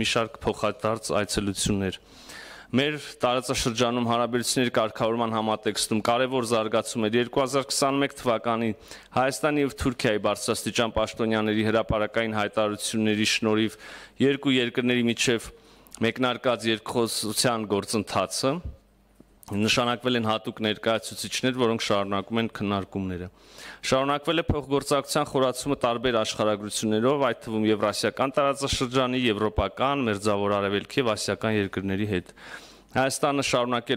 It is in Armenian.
մի շարք փոխադարձ այցելություններ։ Մեր տարածաշրջանում հարաբերությունների կարգավորման համատեքստում կարևոր զարգացում էր 2021 թվականի Հայաստանի եւ Թուրքիայի բարձրաստիճան պաշտոնյաների հրապարակային հայտարարությունների շնորհիվ երկու երկրների միջև մեկնարկած երկխոսության գործընթացը նշանակվել են հատուկ ներկայացուցիչներ, որոնք շարունակում են քննարկումները։ Շարունակվել է փոխգործակցության խորացումը տարբեր աշխարհագրություններով, այդ թվում եվրասիական տարածաշրջանի, եվրոպական, մերձավոր արևելքի եւ ասիական երկրների հետ։ Հայաստանը շարունակել